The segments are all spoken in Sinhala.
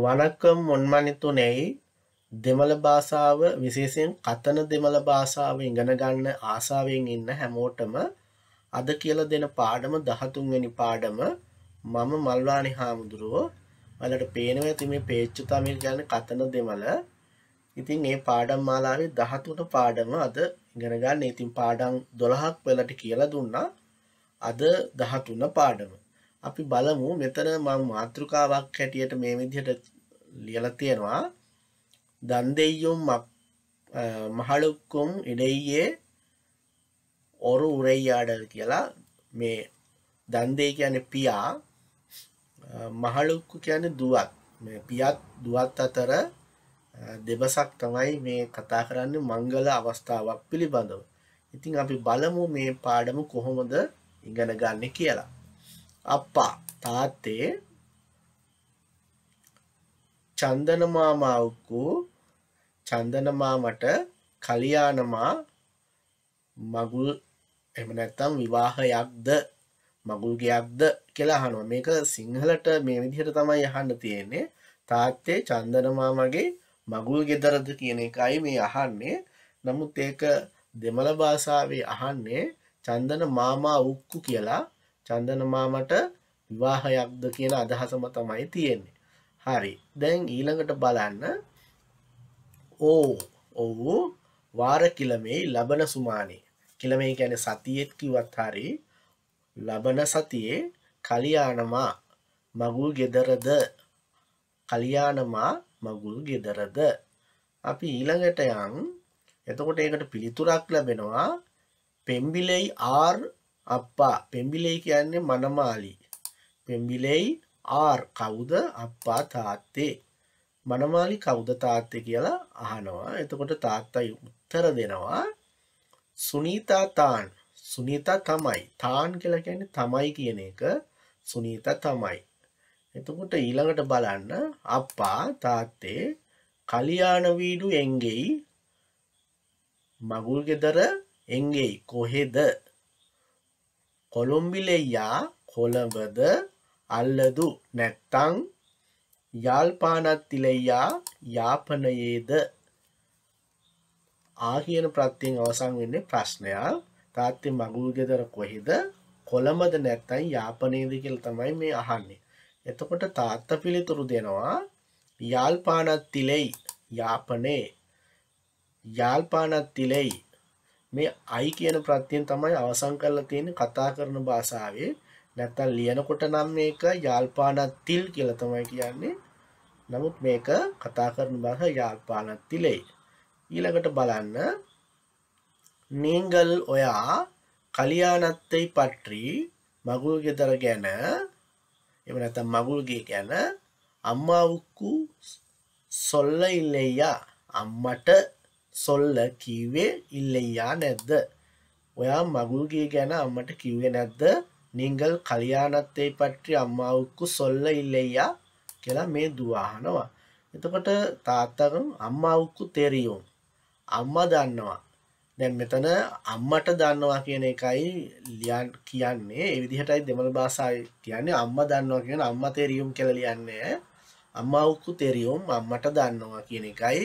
වනක්කම් මොන්මනිතුනෙයි දෙමළ භාෂාව විශේෂයෙන් කතන දෙමළ භාෂාව ඉගෙන ගන්න ආසාවෙන් ඉන්න හැමෝටම අද කියලා දෙන පාඩම 13 වෙනි පාඩම මම මල්වානි හාමුදුරුවෝ ඔයාලට පේනවා ඇති මේ පේච්චු තමිල් කියන්නේ කතන දෙමළ. ඉතින් මේ පාඩම් මාලාවේ 13 පාඩම අද ඉගෙන ගන්න. ඉතින් පාඩම් 12ක් වෙලට කියලා දුන්නා. අද 13 පාඩම. අපි බලමු මෙතන මං මාතෘකාවක් හැටියට මේ විදිහට ලියලා තියෙනවා දන් දෙයියොම් මහලුක්කුම් ඉඩයියේ ඔරු උරෙයියාඩ කියලා මේ දන් දෙයි කියන්නේ පියා මහලුක්කු කියන්නේ දුවත් මේ පියත් දුවත් අතර දෙබසක් තමයි මේ කතා කරන්නේ මංගල අවස්ථාවක් පිළිබඳව. ඉතින් අපි බලමු මේ පාඩම කොහොමද ඉගෙන ගන්න කියලා. අප්පා තාත්තේ චන්දනමාමා උක්කු චන්දනමාමට කලියානමා මගුල් එම නැත්තම් විවාහයක්ද මගුල්ගයක්ද කියලා අහනවා මේක සිංහලට මේ විදිහට තමයි අහන්න තියෙන්නේ තාත්තේ චන්දනමාමගේ මගුල් ගෙදරද කියන එකයි මේ අහන්නේ නමුත් ඒක දෙමළ භාෂාවේ අහන්නේ චන්දන මාමා උක්කු කියලා චන්දන මාමට විවාහයක්ද කියන අදහසම තමයි තියෙන්නේ. හරි. දැන් ඊළඟට බලන්න ඕ ඔව් වාර කිලමේ ලබන සුමානේ. කිලමේ කියන්නේ සතියෙත් කිව්වත් හරි ලබන සතියේ කල්‍යාණමා මගුල් ගෙදරද කල්‍යාණමා මගුල් ගෙදරද අපි ඊළඟට යන් එතකොට ඒකට පිළිතුරක් ලැබෙනවා පෙම්බිලෙයි ආර් අප්පා පෙම්බිලෙයි කියන්නේ මනමාලි පෙම්බිලෙයි ආර් කවුද අප්පා තාත්තේ මනමාලි කවුද තාත්තේ කියලා අහනවා එතකොට තාත්තයි උත්තර දෙනවා සුනීතා තාන් සුනීතා තමයි තාන් කියලා කියන්නේ තමයි කියන එක සුනීතා තමයි එතකොට ඊළඟට බලන්න අප්පා තාත්තේ කලියාන වීඩු එංගෙයි මගුල් ගෙදර එංගෙයි කොහෙද කොළුම්බිලෙයා කොළඹද අල්ලදු නැත්තං යාල්පානත්තිලෙයා යාපනයේද ආ කියන ප්‍රත්තියෙන් අවසන් වෙන්නේ ප්‍රශ්නයා තාත්ති මගුල්ගෙදර කොහෙද කොළඹද නැත්තයි යාපනයේද කියල තමයි මේ අහන්නේ. එතකොට තාත්ත පිළිතුරු දෙනවා යාල්පානත්තිලෙයි යාපනේ යාල්පානත්තිලෙයි මේ අයි කියන ප්‍රත්‍යයෙන් තමයි අවසන් කරලා තියෙන්නේ කතා කරන භාෂාවේ නැත්තම් ලියනකොට නම් මේක යාල්පානත්තිල් කියලා තමයි කියන්නේ නමුත් මේක කතා කරන භාෂා යාල්පානත්තිලේ ඊළඟට බලන්න නීංගල් ඔයා කලියානත්තේ පට්‍රි මගුල් ගෙදර ගැන එහෙම නැත්නම් මගුල් ගේ ගැන අම්මා උක්කු සොල්ල ඉල්ලෙయ్యා අම්මට සොල්ල කිව්වේ ඉල්ලයා නැද්ද ඔයා මගුල්ගේ ගැන අම්මට කිව්වේ නැද්ද නිංගල් කලියානත්තේ පට්ටි අම්මාවක්කු සොල්ල ඉල්ලයා කියලා මේ දවාහනවා එතකොට තාත්තකම් අම්මාවක්කු තෙරියුම් අම්මා දන්නවා දැන් මෙතන අම්මට දන්නවා කියන එකයි ලියන් කියන්නේ එවිදිහටයි දෙමළ භාසාාව කියන්නේ අම්ම දන්නවා කියන අම්ම තෙරියුම් කෙල ලියන්නේ අම්මවක්කු තෙරියුම් අම්මට දන්නවා කියන එකයි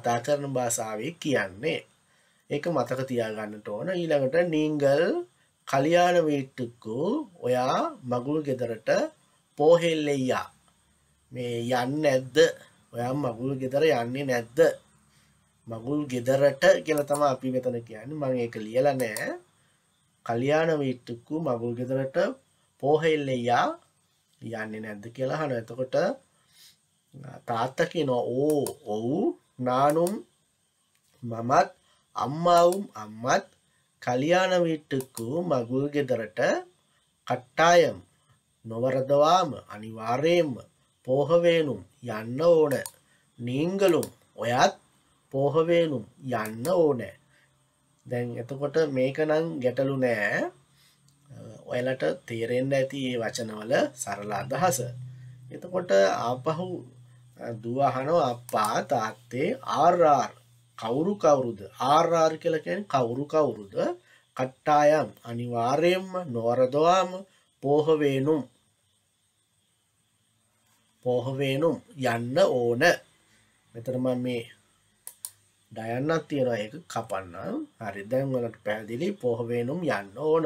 කතා කරන භාෂාවේ කියන්නේ ඒක මතක තියාගන්නට ඕන ඊළඟට නීංගල් කලියාන වීට්ටුක්කු ඔයා මගුල් ගෙදරට පෝහෙල්ලෙයියා මේ යන්න ඇද්ද ඔයා මගුල් ගෙදර යන්නේ නැද්ද මගුල් ගෙදරට කියල තම අපි මෙතන කියන්න මං එක ලියල නෑ කලියාන වීට්ටුක්කු මගුල් ගෙදරට පෝහෙල්ලෙයා යන්නේ නැද්ද කියලා හන එතකොට තාත්තකි නො ඕ ඔවු நானும் මමත් අම්මාවුම් අම්මත් කලියාන වීට්ටුක්කු මගුල්ගෙදරට කට්ටායම් නොවරදවාම අනිවාර්යෙන්ම පෝහවේනුම් යන්න ඕන නීංගලුම් ඔයත් පෝහවේනුම් යන්න ඕනෑ දැන් එතකොට මේක නං ගැටලු නෑ ඔයලට තේරෙන්න්න ඇති ඒ වචනවල සරලා අදහස එතකොට ආපහු දුව අහනවා අප්පා තාත්තේ ආර් කවුරු කවුරුද ආර් කියලා කියන්නේ කවුරු කවුරුද කට්ටායම් අනිවාර්යෙන්ම නොවරදවාම පෝහවේනුම් පෝහවේනුම් යන්න ඕන මෙතරම මේ ඩයන්නක් තියෙනවා එක කපන්න හරි දැන් වලට පැහැදිලි පොහවේනුම් යන්න ඕන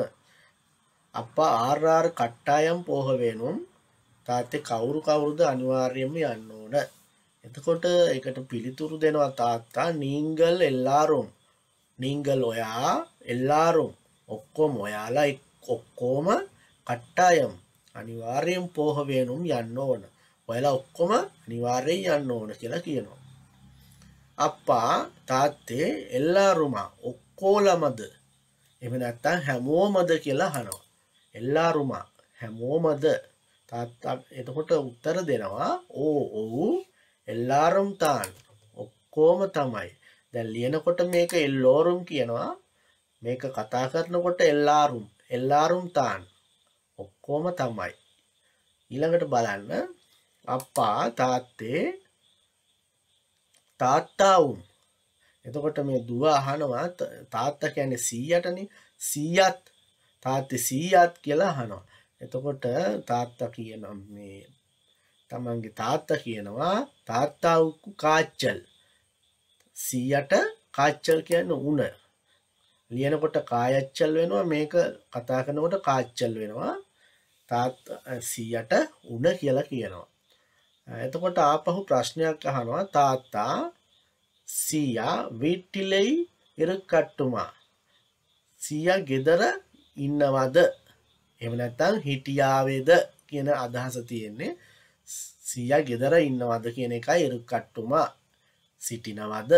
අප ආර් කට්ටායම් පොහවේනුම් තාත්තේ කවුරු කවුරුද අනිවාර්යයෙන්ම යන්න ඕන. එතකොට ඒකට පිළිතුරු දෙනවා තාත්තා නීංගල් එල්ලාරුම්. නීංගල් ඔයා එල්ලාරුම්. ඔක්කොම ඔයාලා ඔක්කොම කට්ටායම්. අනිවාර්යෙන් පෝහ වෙනුම් යන්න ඕන. ඔයාලා ඔක්කොම අනිවාර්යෙන් යන්න ඕන කියලා කියනවා. අප්පා තාත්තේ එල්ලාරුමා ඔක්කොලමද එහෙම නැත්තම් හැමෝමද කියලා අහනවා. එල්ලාරුමා හැමෝමද තාත්තා එතකොට උත්තර දෙනවා ඕ ඔවු එල්ලාරුම් තාන් ඔක්කෝම තමයි දැන් ලියනකොට මේක එල්ලෝරුම් කියනවා මේක කතා කරනකොට එල්ලාරුම් එල්ලාරුම් තාන් ඔක්කෝම තමයි ඊළඟට බලන්න අප්පා තාත්තේ තාත්තාවුම් එතකොට මේ දුව අහනවා තාත්තා කියන්නේ සීයටන සීයත් තාත්ත සීයත් කියලා අහනවා එතකොට තාත්තා කියනම් මේ තමන්ගේ තාත්තා කියනවා තාත්තා උක්කු කාච්චල් සීයට කාච්චල් කියන්න උන ලියනකොට කායච්චල් වෙනවා මේක කතා කරනකොට කාච්චල් වෙනවා තාත් සීයට උන කියලා කියනවා එතකොට ආපහු ප්‍රශ්නයක් අහනවා තාත්තා සීයා විට්ටිලෙයි ඉරකට්ටුමා සීයා ගෙදර ඉන්නවද එහෙම නැත්තං හිටියාවේද කියන අදහස තියෙන්නේ සීයා ගෙදර ඉන්නවද කියන එකයි එරු කට්ටුමා සිටිනවද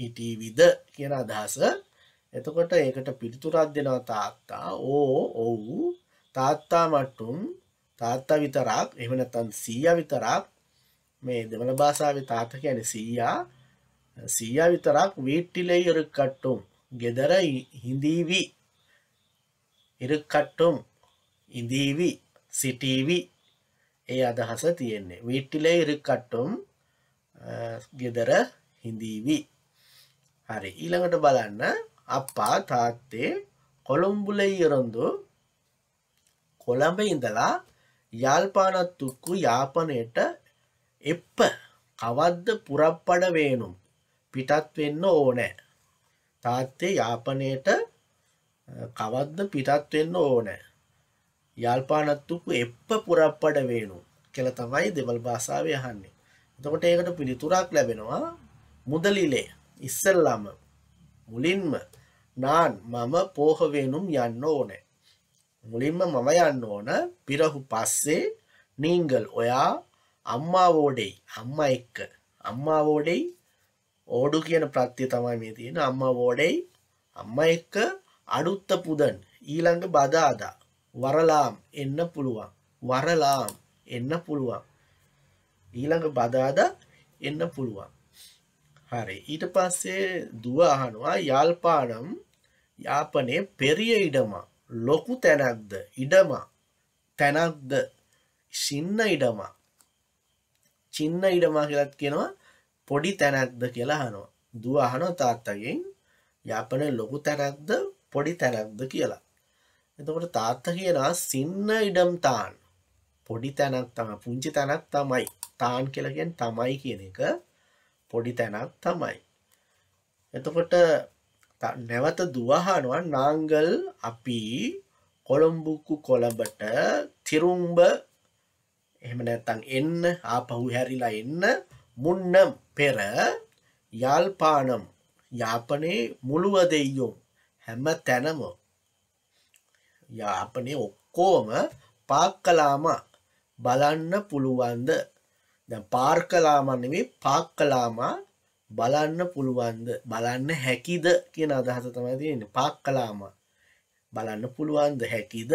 හිටීවිද කියන අදහස එතකොට ඒකට පිළිතුරක් දෙනවා තාත්තා ඕ ඔවු තාත්තා මට්ටුම් තාත්තා විතරක් එහෙම නැත්තම් සීයා විතරක් මේ දෙමළ භාෂාවේ තාත්තා කියන්නේ සීයා සීයා විතරක් වීට්ටිලේ ඉරු කට්ටුම් ගෙදර හිඳීවි ඉරු කට්ටුම් ඉඳීවි සිටීවි ඒ අදහස තියෙන්නේ විට්ටිලේ ඉරිකට්ටුම් ගෙදර හිඳීවි හරි ඊළඟට බලන්න අප්පා තාත්තේ කොළොම්බුලයි ඉරොන්දු කොළඹ ඉඳලා යාල්පානත්තුක්කු යාපනයට එප්ප කවද්ද පුරප්පඩ වේනුම් පිටත් වෙන්න ඕනෑ තාත්තේ යාපනයට කවද්ද පිටත් වෙන්න ඕනෑ යල්පානත්තුපු එප්ප පුරප්පඩ වේනු කියල තමයි දෙමල් භාසාාව යහන්නේ එතකොට ඒකට පිළිතුරක් ලැබෙනවා මුදලිලේ ඉස්සල්ලාම මුලින්ම නාන් මම පෝහවේනුම් යන්න ඕනෑ මුලින්ම මම යන්න ඕන පිරහු පස්සේ නීංගල් ඔයා අම්මා වෝඩෙයි අම්ම එක්ක අම්මා වෝඩෙයි ඕඩු කියන ප්‍රත්්‍ය තමයි මේ තියෙන අම්මා වෝඩෙයි අම්ම එක්ක අඩුත්ත පුදන් ඊළඟ බදාදා වරලාම් එන්න පුළුවන් වරලාම් එන්න පුළුවන් ඊළඟ බදාද එන්න පුළුවන් හරි ඊට පස්සේ දුව අහනවා යාල්පානම් යාපනේ පෙරිය ඉඩම ලොකු තැනක්ද ඉඩම තැනක්ද සින්න ඉඩම චින්න ඉඩම කියලත් කියෙනවා පොඩි තැනක්ද කියලා හනවා දුව අහනෝ තාත්තගෙන් යාපනේ ලොකු තැනක්ද පොඩි තැනක්ද කියලා එතකොට තාත්ත කියනවා සින්න ඉඩම් තාන් පොඩි තැනක් තම පුංචි තැනක් තමයි තාන් කියලගෙන් තමයි කියන එක පොඩි තැනක් තමයි. එතකොට නැවත දුවහනුවන් නාංගල් අපි කොළොම්බුක්කු කොළඹට තිරුම්බ එහෙම නැත්තං එන්න ආපහු හැරිලා එන්න මුන්නම් පෙර යාල්පානම් යාපනේ මුළුව දෙයියුම් හැම තැනම යාපනේ ඔක්කෝම පාක් කලාම බලන්න පුළුවන්ද දැන් පාර්කලාමන්නෙමේ පාක් කලාමා බලන්න පුළුවන්ද බලන්න හැකිද කියන අදහස තමයි තියෙන්නේ පාක් කලාම බලන්න පුළුවන්ද හැකිද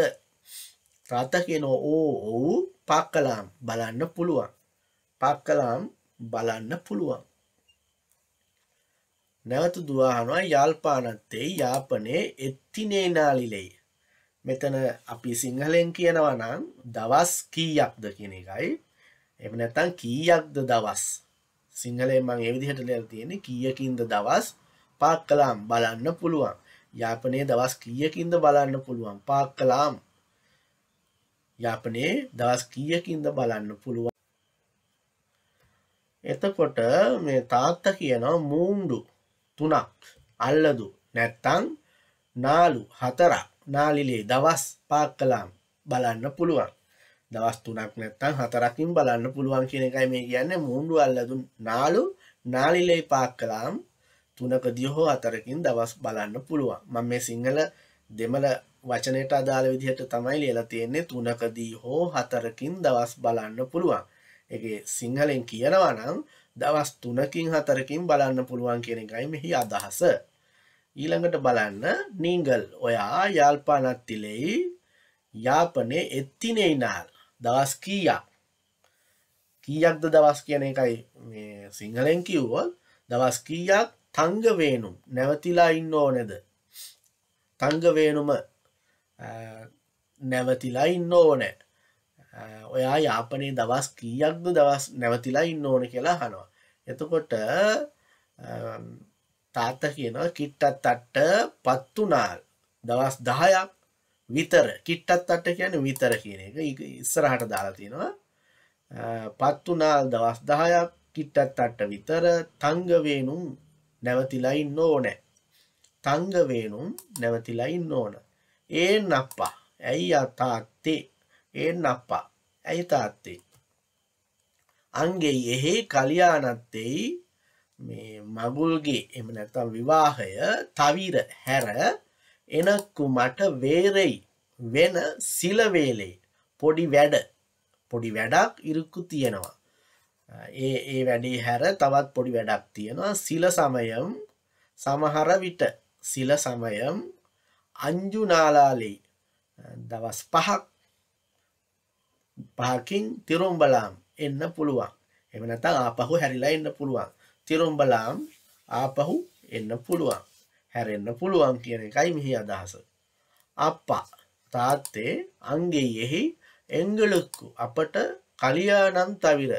රථ කියන ඕ ඔව් පාක් කලාම් බලන්න පුළුවන් පාක් කලාම් බලන්න පුළුවන් නැවත දුවාහනවා යාල්පානත්තේ යාපනයේ එත්තිනේනාලිලෙයි මෙතන අපි සිංහලෙන් කියනවා නම් දවස් කීයක්ද කියන එකයි එම නැත්තම් කීයක්ද දවස් සිංහලෙන් මං ඒ විදිහට ලියලා තියෙන්නේ කීයකින්ද දවස් පාක් කළාම් බලන්න පුළුවන් යාපනයේ දවස් කීයකින්ද බලන්න පුළුවන් පාක් කළාම් යාපනයේ දවස් කීයකින්ද බලන්න පුළුවන් එතකොට මේ තාත්තා කියනවා මූණ්ඩු තුනක් අල්ලදු නැත්තම් නාලු හතරක් නාලිලේ දවස් පාක් කලාම් බලන්න පුළුවන් දවස් තුනක් නැත්තං හතරකින් බලන්න පුළුවන් කියන එකයි මේ කියන්න මුණ්ඩු අල්ලදු නාලු නාලිලේ පාක් කලාම් තුනකදිය හෝ අතරකින් දවස් බලන්න පුළුවන් මම මේ සිංහල දෙමළ වචනයට අදාළ විදිහට තමයි ලියලා තියෙන්නේ තුනකදී හෝ හතරකින් දවස් බලන්න පුළුවන් එක සිංහලෙන් කියනවා නම් දවස් තුනකින් හතරකින් බලන්න පුළුවන් කියන එකයි මෙහි අදහස ඊළඟට බලන්න නීගල් ඔයා යාල්පානත්තිලෙයි යාපනේ එත්තිනේ නාල් දවස් කීයක් කීයක්ද දවස් කියන එකයි මේ සිංහලෙන් කිව්වොත් දවස් කීයක් තංගවේනුම් නැවතිලා ඉන්න ඕනෙද තංගවේනුම නැවතිලා ඉන්න ඕනෑ ඔයා යාපනයේ දවස් කීයක්ද දවස් නැවතිලා ඉන්න ඕන කියලා හනවා එතකොට තාත්ත කියනවා කිට්ටත් අට්ට පත්තුනාල් දවස් දහයක් විතර කිට්ටත් අට කියන විතර කියන එක ඉස්සරහට දාලා තියෙනවා පත්තුනාල් දවස් දහයක් කිට්ටත් අට්ට විතර තංගවේනුම් නැවතිලයින්න ඕනෑ තංගවේනුම් නැවතිලයින්න ඕන ඒ නප්පා ඇයි අතාත්තේ ඒ නප්පා ඇයි තාත්තේ අන්ගේ එහෙ කලියානත්තෙයි මේ මගුල්ගේ එම නැතම් විවාහය තවිර හැර එනක්කු මට වේරෙයි වෙන සිලවේලේ පොඩි වැඩ පොඩි වැඩක් ඉරුක්කු තියෙනවා. ඒ ඒ වැඩේ හැර තවත් පොඩි වැඩක් තියෙනවා සිල සමයම් සමහර විට සිල සමයම් අංජුනාලාලේ දවස් පහක් පහකින් තිරුම්බලාම් එන්න පුළුවන් එම නැතම් ආපහු හැරිලා එන්න පුළුවන් තිරුම්බලාම් ආපහු එන්න පුළුවන් හැරෙන්න පුළුවන් කියන එකයි මෙහි අදහස. අප්පා තාත්තේ අංගෙයෙහි එංගලුක්කු අපට කලියානන් තවිර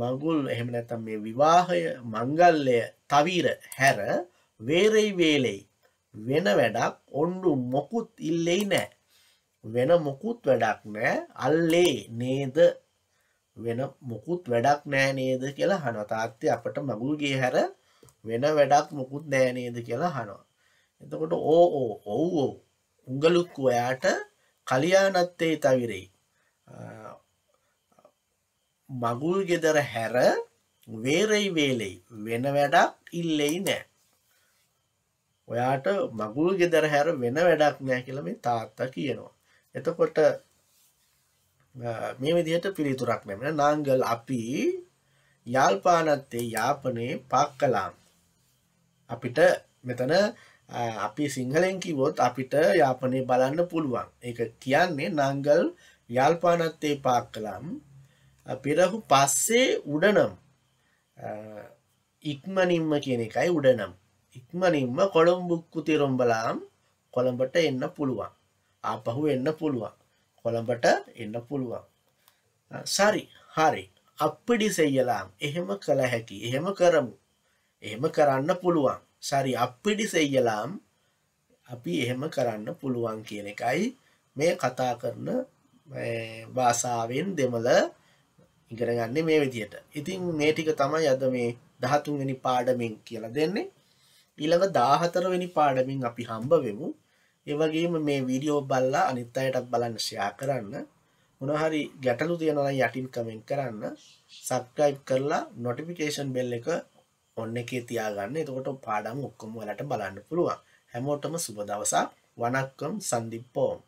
මගුල් එහෙම නැතම් මේ විවාහය මංගල්ලය තවිර හැර වේරෙයි වේලෙයි වෙන වැඩක් ඔන්ඩු මොකුත් ඉල්ලෙයි නෑ වෙන මොකුත් වැඩක් නෑ අල්ලේ නේද වෙන මොකුත් වැඩක් නෑනේද කියලා හන තාත්තය අපට මගුල්ගේ හැර වෙන වැඩක් මොකුත් නෑනේද කියලා හනවා. එතකොට ඕ ඕ ඔව් ඕ උගලුක්කු ඔයාට කලියානත්තේ තවිරෙයි. මගුල් ගෙදර හැර වේරයි වේලෙයි වෙන වැඩක් ඉල්ලෙයි නෑ. ඔයාට මගුල් ගෙදර හැර වෙන වැඩක් නෑ කියලම තාත්තා කියනවා. එතකොට මේ විදිහට පිළිතුරක් ලැබෙන නාංගල් අපි යාල්පානත්තේ යාපනයේ පාක් කලාම් අපිට මෙතන අපි සිංහලෙන් කිවොත් අපිට යාපනය බලන්න පුළුවන් එක කියන්නේ නංගල් යාල්පානත්තේ පාක් කලාම් පෙරහු පස්සේ උඩනම් ඉක්මනින්ම කියන එකයි උඩනම් ඉක්මනින්ම කොළොම්බුක්කු තිරොම්බලාම් කොළඹට එන්න පුළුවන් ආපහු එන්න පුළුවන් කොළඹට එන්න පුළුවන්. සරි හරි අපිඩි සෙයලාම් එහෙම කළ හැකි එහෙම කරමු. එහෙම කරන්න පුළුවන්. සරි අපිඩි සෙයලාම් අපි එහෙම කරන්න පුළුවන් කියන එකයි මේ කතා කරන භාෂාවෙන් දෙමළ ඉගෙනගන්නේ මේ විදියට. ඉතින් මේ ටික තමයි අද මේ 13 වෙනි පාඩමින් කියලා දෙන්නේ. ඊළඟ 14 වෙනි පාඩමින් අපි හම්බ වෙමු. ඒවගේම මේ වීඩියෝ බල්ලා අනිත් අයටත් බලන්න ෂයා කරන්න මොනහරි ගැටලු තියෙනවා යටින් කමෙන්ට් කරන්න සබ්ස්ක්‍රයිබ් කරලා නොටිෆිකේෂන් බෙල් එක ඔන්න එකේ තියාගන්න එතකොට පාඩම් ඔක්කොම වලට බලන්න පුළුවන් හැමෝටම සුබ දවසක් වණක්කම් සන්දිප්පෝම්